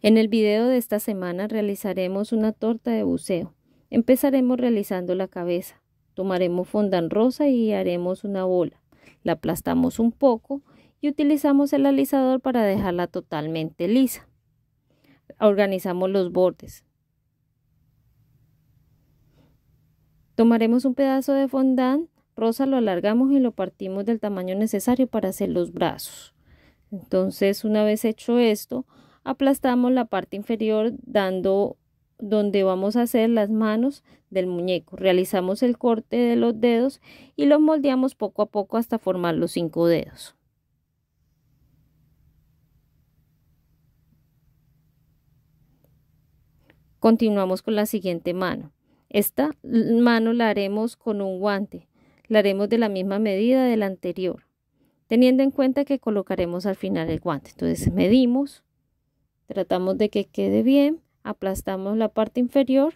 En el video de esta semana realizaremos una torta de buceo. Empezaremos realizando la cabeza. Tomaremos fondant rosa y haremos una bola. La aplastamos un poco y utilizamos el alisador para dejarla totalmente lisa. Organizamos los bordes. Tomaremos un pedazo de fondant rosa, lo alargamos y lo partimos del tamaño necesario para hacer los brazos. Entonces, una vez hecho esto, aplastamos la parte inferior dando donde vamos a hacer las manos del muñeco. Realizamos el corte de los dedos y los moldeamos poco a poco hasta formar los cinco dedos. Continuamos con la siguiente mano. Esta mano la haremos con un guante. La haremos de la misma medida de la anterior, teniendo en cuenta que colocaremos al final el guante. Entonces medimos Tratamos de que quede bien, aplastamos la parte inferior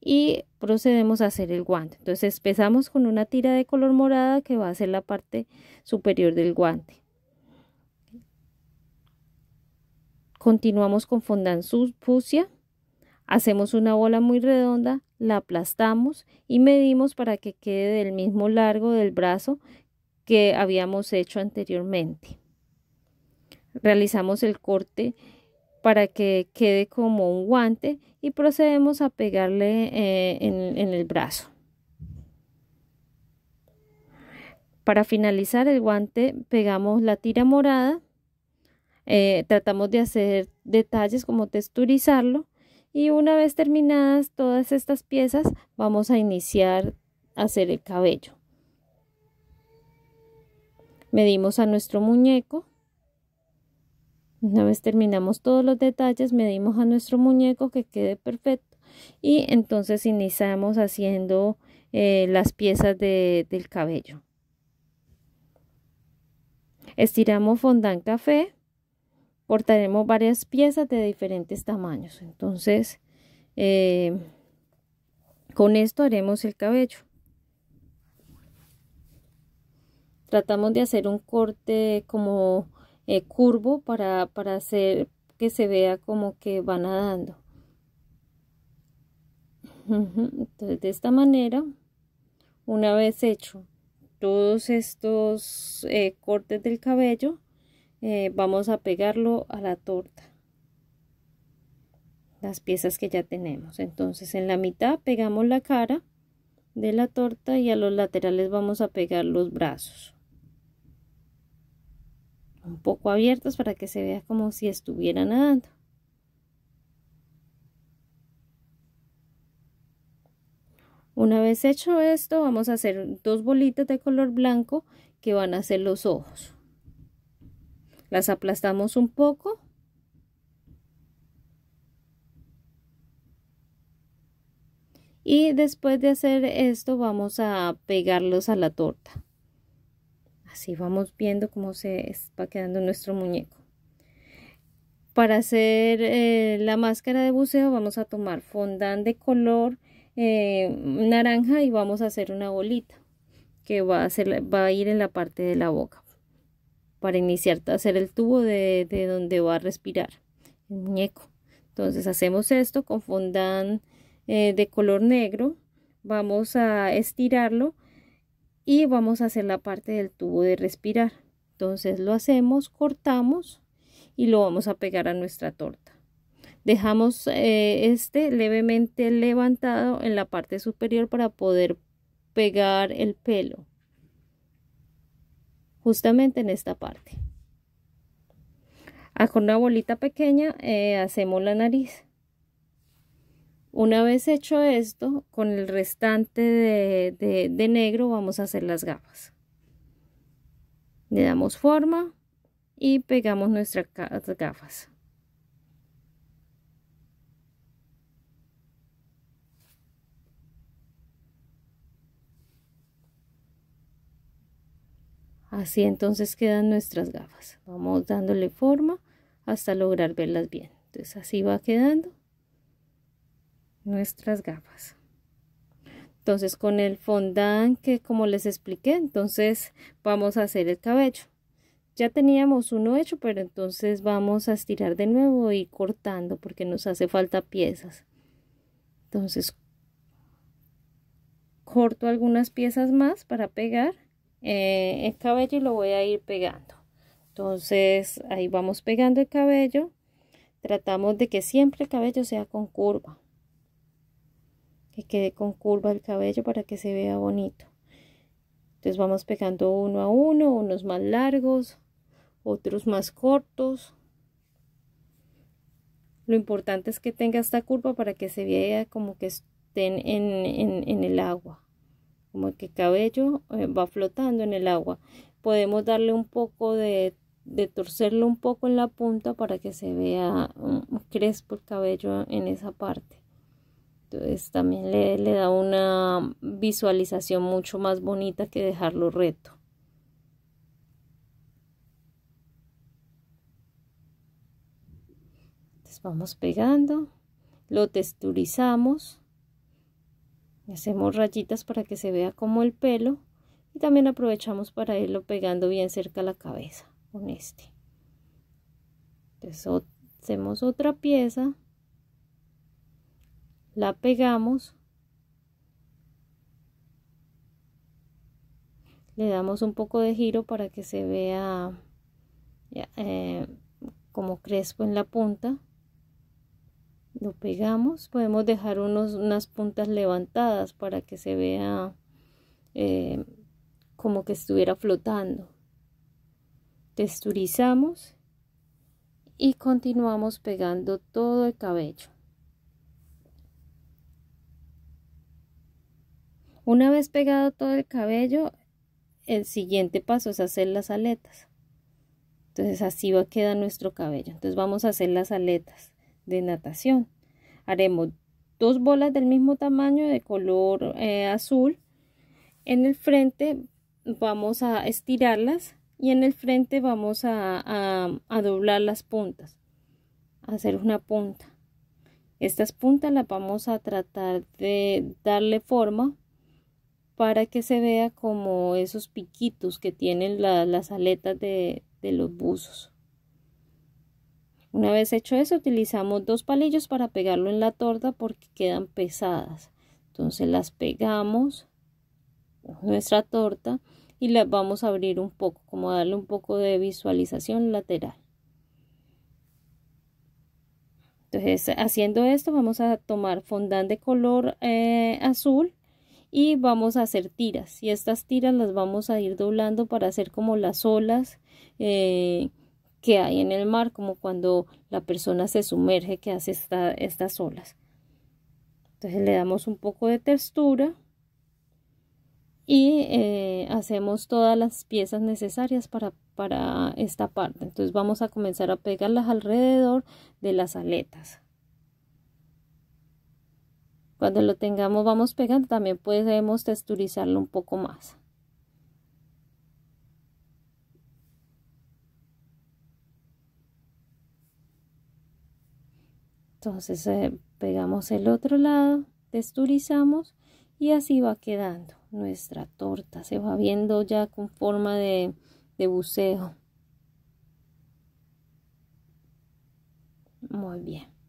y procedemos a hacer el guante. Entonces empezamos con una tira de color morada que va a ser la parte superior del guante. Continuamos con fondant fucsia, hacemos una bola muy redonda, la aplastamos y medimos para que quede del mismo largo del brazo que habíamos hecho anteriormente. Realizamos el corte para que quede como un guante y procedemos a pegarle eh, en, el brazo. Para finalizar el guante pegamos la tira morada, eh, tratamos de hacer detalles como texturizarlo y una vez terminadas todas estas piezas vamos a iniciar a hacer el cabello. Medimos a nuestro muñeco una vez terminamos todos los detalles, medimos a nuestro muñeco que quede perfecto y entonces iniciamos haciendo eh, las piezas de, del cabello. Estiramos fondant café, cortaremos varias piezas de diferentes tamaños. Entonces, eh, con esto haremos el cabello. Tratamos de hacer un corte como eh, curvo para, hacer que se vea como que van nadando. Entonces de esta manera, una vez hecho todos estos eh, cortes del cabello, eh, vamos a pegarlo a la torta. Las piezas que ya tenemos. Entonces en la mitad pegamos la cara de la torta y a los laterales vamos a pegar los brazos un poco abiertos para que se vea como si estuviera nadando. Una vez hecho esto, vamos a hacer dos bolitas de color blanco que van a ser los ojos. Las aplastamos un poco. Y después de hacer esto, vamos a pegarlos a la torta. Así vamos viendo cómo se va quedando nuestro muñeco. Para hacer eh, la máscara de buceo vamos a tomar fondant de color eh, naranja y vamos a hacer una bolita que va a, va a ir en la parte de la boca para iniciar a hacer el tubo de, donde va a respirar el muñeco. Entonces hacemos esto con fondant eh, de color negro, vamos a estirarlo y vamos a hacer la parte del tubo de respirar. Entonces lo hacemos, cortamos y lo vamos a pegar a nuestra torta. Dejamos eh, este levemente levantado en la parte superior para poder pegar el pelo. Justamente en esta parte. Ah, con una bolita pequeña eh, hacemos la nariz. Una vez hecho esto, con el restante de, negro vamos a hacer las gafas. Le damos forma y pegamos nuestras gafas. Así entonces quedan nuestras gafas. Vamos dándole forma hasta lograr verlas bien. Entonces así va quedando nuestras gafas. Entonces con el fondant que como les expliqué, entonces vamos a hacer el cabello. Ya teníamos uno hecho, pero entonces vamos a estirar de nuevo y cortando porque nos hace falta piezas. Entonces corto algunas piezas más para pegar eh, el cabello y lo voy a ir pegando. Entonces ahí vamos pegando el cabello. Tratamos de que siempre el cabello sea con curva quede con curva el cabello para que se vea bonito. Entonces vamos pegando uno a uno, unos más largos, otros más cortos. Lo importante es que tenga esta curva para que se vea como que estén en, en, el agua. Como que el cabello eh, va flotando en el agua. Podemos darle un poco de de torcerlo un poco en la punta para que se vea mm, crespo el cabello en esa parte. Entonces también le, da una visualización mucho más bonita que dejarlo reto. Entonces vamos pegando, lo texturizamos, hacemos rayitas para que se vea como el pelo y también aprovechamos para irlo pegando bien cerca la cabeza con este. Entonces hacemos otra pieza la pegamos le damos un poco de giro para que se vea eh, como crespo en la punta lo pegamos podemos dejar unas puntas levantadas para que se vea eh, como que estuviera flotando texturizamos y continuamos pegando todo el cabello Una vez pegado todo el cabello, el siguiente paso es hacer las aletas. Entonces así va a quedar nuestro cabello. Entonces vamos a hacer las aletas de natación. Haremos dos bolas del mismo tamaño de color eh, azul. En el frente vamos a estirarlas y en el frente vamos a, a, doblar las puntas. hacer una punta. Estas puntas las vamos a tratar de darle forma para que se vea como esos piquitos que tienen las aletas de, los buzos. Una vez hecho eso, utilizamos dos palillos para pegarlo en la torta porque quedan pesadas. Entonces las pegamos nuestra torta y las vamos a abrir un poco, como darle un poco de visualización lateral. Entonces haciendo esto vamos a tomar fondant de color eh, azul y vamos a hacer tiras y estas tiras las vamos a ir doblando para hacer como las olas eh, que hay en el mar como cuando la persona se sumerge que hace estas olas entonces le damos un poco de textura y eh, hacemos todas las piezas necesarias para, para esta parte entonces vamos a comenzar a pegarlas alrededor de las aletas cuando lo tengamos, vamos pegando, también podemos texturizarlo un poco más. Entonces eh, pegamos el otro lado, texturizamos y así va quedando nuestra torta. Se va viendo ya con forma de buceo. Muy bien.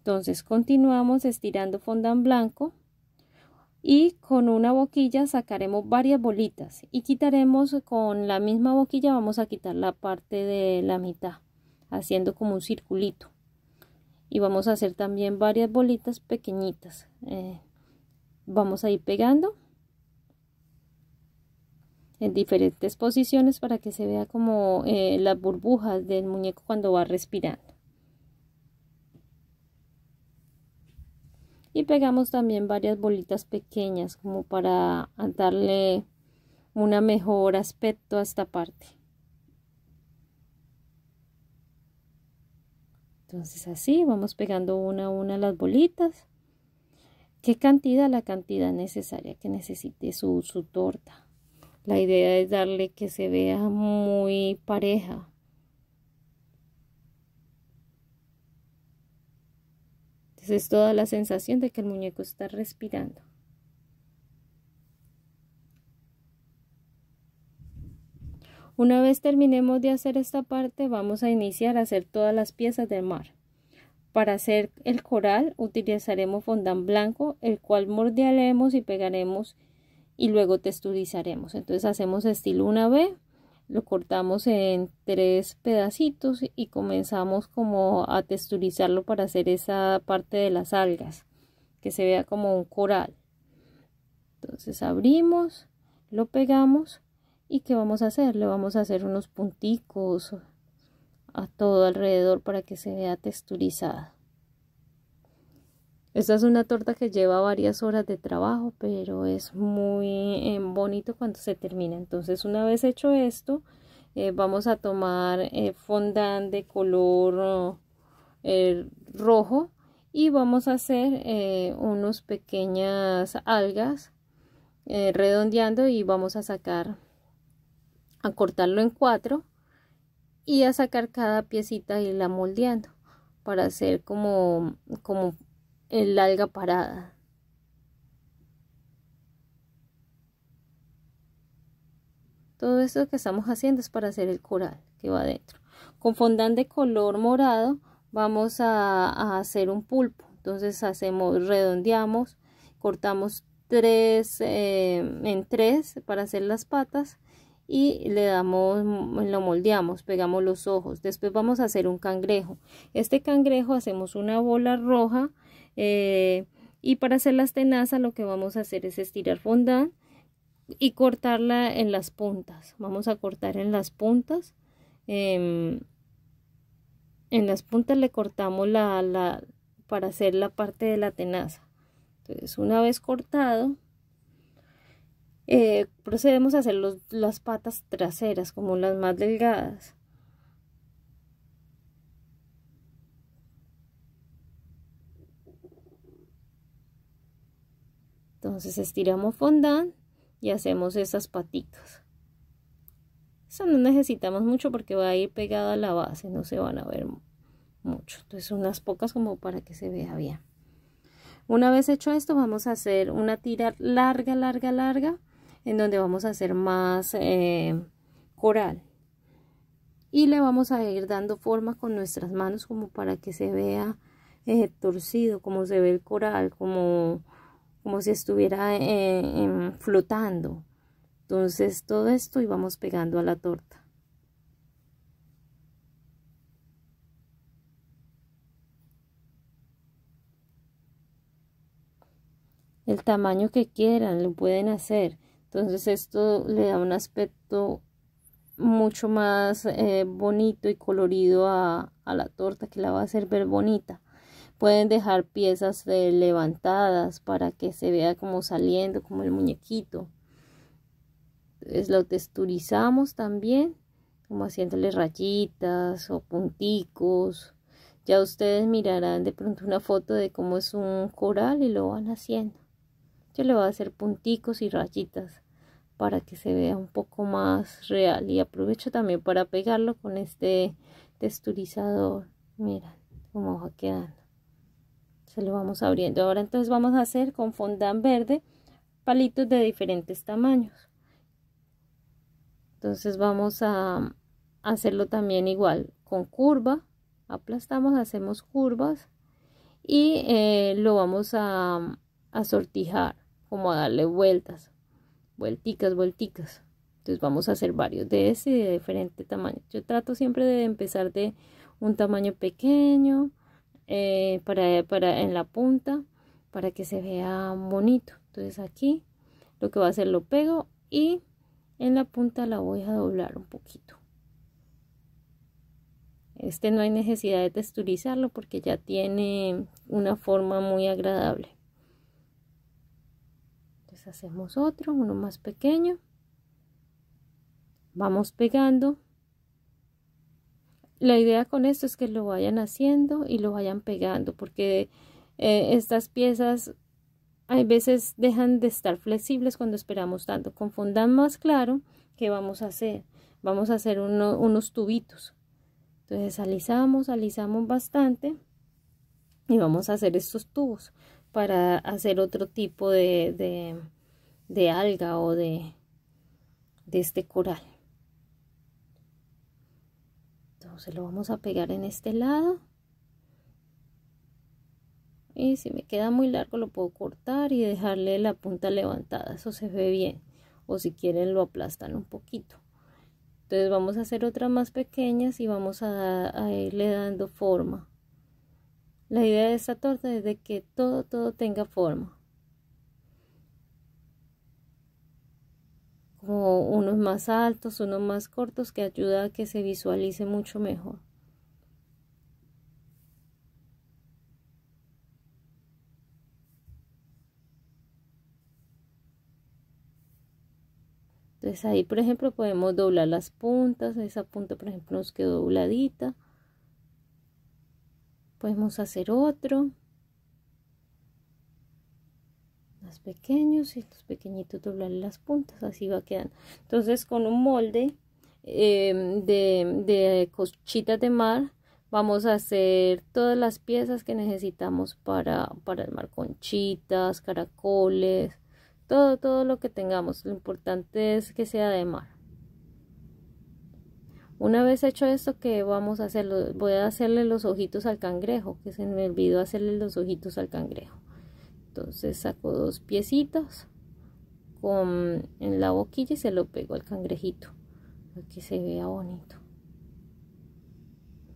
Entonces continuamos estirando fondant blanco y con una boquilla sacaremos varias bolitas y quitaremos con la misma boquilla vamos a quitar la parte de la mitad haciendo como un circulito y vamos a hacer también varias bolitas pequeñitas eh, vamos a ir pegando en diferentes posiciones para que se vea como eh, las burbujas del muñeco cuando va respirando y pegamos también varias bolitas pequeñas como para darle un mejor aspecto a esta parte entonces así vamos pegando una a una las bolitas qué cantidad la cantidad necesaria que necesite su, su torta la idea es darle que se vea muy pareja es toda la sensación de que el muñeco está respirando. Una vez terminemos de hacer esta parte, vamos a iniciar a hacer todas las piezas del mar. Para hacer el coral utilizaremos fondant blanco, el cual mordearemos y pegaremos y luego texturizaremos. Entonces hacemos estilo una b lo cortamos en tres pedacitos y comenzamos como a texturizarlo para hacer esa parte de las algas que se vea como un coral entonces abrimos lo pegamos y qué vamos a hacer le vamos a hacer unos punticos a todo alrededor para que se vea texturizada esta es una torta que lleva varias horas de trabajo, pero es muy eh, bonito cuando se termina. Entonces, una vez hecho esto, eh, vamos a tomar eh, fondant de color eh, rojo y vamos a hacer unos pequeñas algas redondeando y vamos a sacar, a cortarlo en cuatro y a sacar cada piecita y la moldeando para hacer como, como el alga parada. Todo esto que estamos haciendo es para hacer el coral que va adentro. Con fondant de color morado vamos a, hacer un pulpo. Entonces hacemos, redondeamos, cortamos tres eh, en tres para hacer las patas y le damos, lo moldeamos, pegamos los ojos. Después vamos a hacer un cangrejo. Este cangrejo hacemos una bola roja eh, y para hacer las tenazas lo que vamos a hacer es estirar fondant y cortarla en las puntas. Vamos a cortar en las puntas. Em, en las puntas le cortamos la, para hacer la parte de la tenaza. Entonces una vez cortado eh, procedemos a hacer las patas traseras como las más delgadas. Entonces estiramos fondant y hacemos esas patitas. Eso no necesitamos mucho porque va a ir pegada a la base, no se van a ver mucho. Entonces unas pocas como para que se vea bien. Una vez hecho esto vamos a hacer una tira larga, larga, larga, en donde vamos a hacer más eh, coral. Y le vamos a ir dando forma con nuestras manos como para que se vea eh, torcido, como se ve el coral, como como si estuviera eh, flotando. Entonces todo esto íbamos pegando a la torta. El tamaño que quieran lo pueden hacer. Entonces esto le da un aspecto mucho más eh, bonito y colorido a la torta que la va a hacer ver bonita. Pueden dejar piezas levantadas para que se vea como saliendo, como el muñequito. Entonces lo texturizamos también, como haciéndole rayitas o punticos. Ya ustedes mirarán de pronto una foto de cómo es un coral y lo van haciendo. Yo le voy a hacer punticos y rayitas para que se vea un poco más real y aprovecho también para pegarlo con este texturizador miren cómo va quedando se lo vamos abriendo ahora entonces vamos a hacer con fondant verde palitos de diferentes tamaños entonces vamos a hacerlo también igual con curva aplastamos hacemos curvas y eh, lo vamos a, sortijar como a darle vueltas vuelticas vuelticas entonces vamos a hacer varios de ese de diferente tamaño yo trato siempre de empezar de un tamaño pequeño eh, para, para, en la punta para que se vea bonito entonces aquí lo que va a hacer lo pego y en la punta la voy a doblar un poquito este no hay necesidad de texturizarlo porque ya tiene una forma muy agradable entonces hacemos otro uno más pequeño vamos pegando la idea con esto es que lo vayan haciendo y lo vayan pegando, porque eh, estas piezas a veces dejan de estar flexibles cuando esperamos tanto. Con más claro, ¿qué vamos a hacer? Vamos a hacer unos tubitos. Entonces alisamos, alisamos bastante y vamos a hacer estos tubos para hacer otro tipo de, de, alga o de este coral. se lo vamos a pegar en este lado y si me queda muy largo lo puedo cortar y dejarle la punta levantada eso se ve bien o si quieren lo aplastan un poquito entonces vamos a hacer otras más pequeñas y vamos a, irle dando forma la idea de esta torta es de que todo todo tenga forma o unos más altos, unos más cortos, que ayuda a que se visualice mucho mejor. Entonces ahí, por ejemplo, podemos doblar las puntas. Esa punta, por ejemplo, nos quedó dobladita. Podemos hacer otro. pequeños y los pequeñitos doblar las puntas, así va quedando. Entonces con un molde em, de, de de mar vamos a hacer todas las piezas que necesitamos para, para armar conchitas, caracoles, todo, todo lo que tengamos. Lo importante es que sea de mar. Una vez hecho esto, que vamos a hacerlo? Voy a hacerle los ojitos al cangrejo, que se me olvidó hacerle los ojitos al cangrejo. Entonces sacó dos piecitos con, en la boquilla y se lo pegó al cangrejito para que se vea bonito.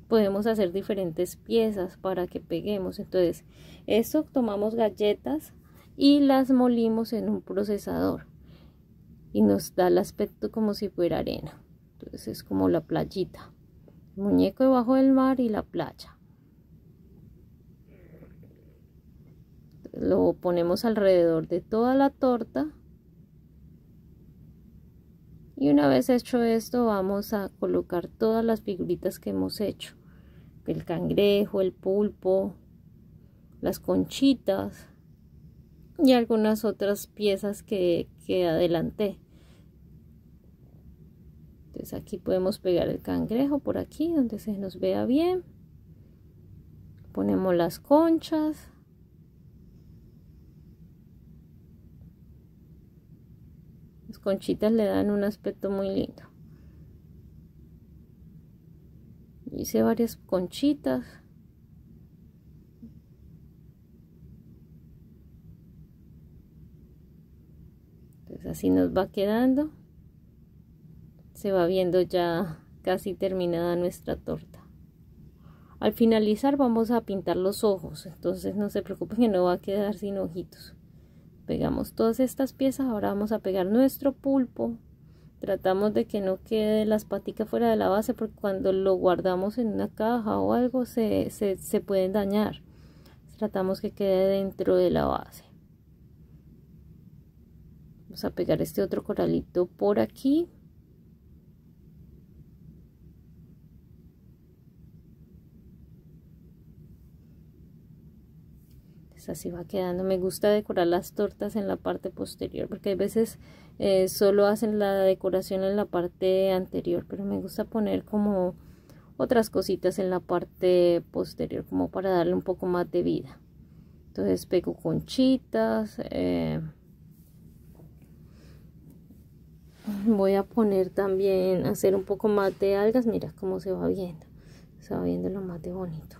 Podemos hacer diferentes piezas para que peguemos. Entonces, esto tomamos galletas y las molimos en un procesador y nos da el aspecto como si fuera arena. Entonces es como la playita. El muñeco debajo del mar y la playa. lo ponemos alrededor de toda la torta y una vez hecho esto vamos a colocar todas las figuritas que hemos hecho el cangrejo, el pulpo, las conchitas y algunas otras piezas que, que adelanté entonces aquí podemos pegar el cangrejo por aquí donde se nos vea bien ponemos las conchas conchitas le dan un aspecto muy lindo. Hice varias conchitas. así nos va quedando. Se va viendo ya casi terminada nuestra torta. Al finalizar vamos a pintar los ojos, entonces no se preocupen que no va a quedar sin ojitos pegamos todas estas piezas ahora vamos a pegar nuestro pulpo tratamos de que no quede las patitas fuera de la base porque cuando lo guardamos en una caja o algo se, se, se pueden dañar tratamos que quede dentro de la base vamos a pegar este otro coralito por aquí así va quedando. Me gusta decorar las tortas en la parte posterior porque a veces eh, solo hacen la decoración en la parte anterior, pero me gusta poner como otras cositas en la parte posterior como para darle un poco más de vida. Entonces pego conchitas. Eh, voy a poner también, hacer un poco más de algas. Mira cómo se va viendo. Se va viendo lo más de bonito.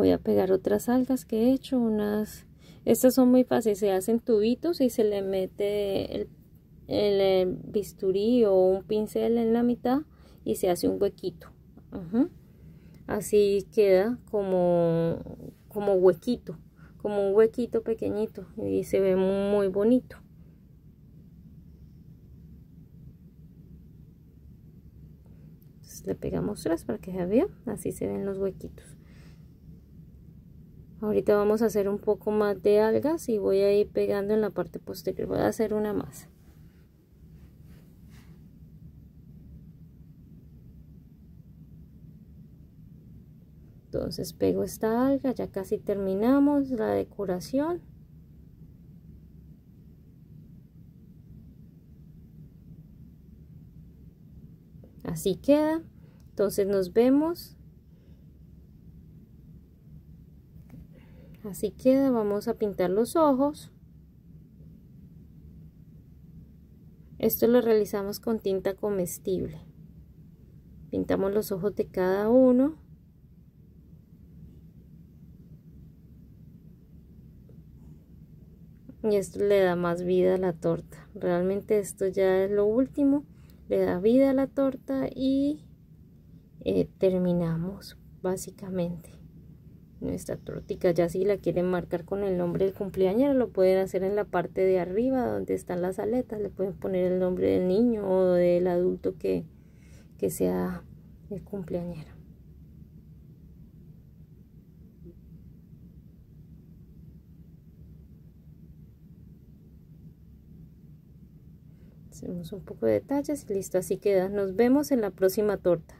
voy a pegar otras algas que he hecho, unas, estas son muy fáciles, se hacen tubitos y se le mete el, eh, bisturí o un pincel en la mitad y se hace un huequito. Así queda como, como huequito, como un huequito pequeñito y se ve muy bonito. le pegamos tres para que se vea, así se ven los huequitos. Ahorita vamos a hacer un poco más de algas y voy a ir pegando en la parte posterior. Voy a hacer una masa. Entonces pego esta alga, ya casi terminamos la decoración. Así queda. Entonces nos vemos así queda vamos a pintar los ojos esto lo realizamos con tinta comestible pintamos los ojos de cada uno y esto le da más vida a la torta realmente esto ya es lo último le da vida a la torta y eh, terminamos básicamente nuestra tortica. Ya si la quieren marcar con el nombre del cumpleañero, lo pueden hacer en la parte de arriba donde están las aletas. Le pueden poner el nombre del niño o del adulto que, que sea el cumpleañero. Hacemos un poco de detalles y listo, así queda. Nos vemos en la próxima torta.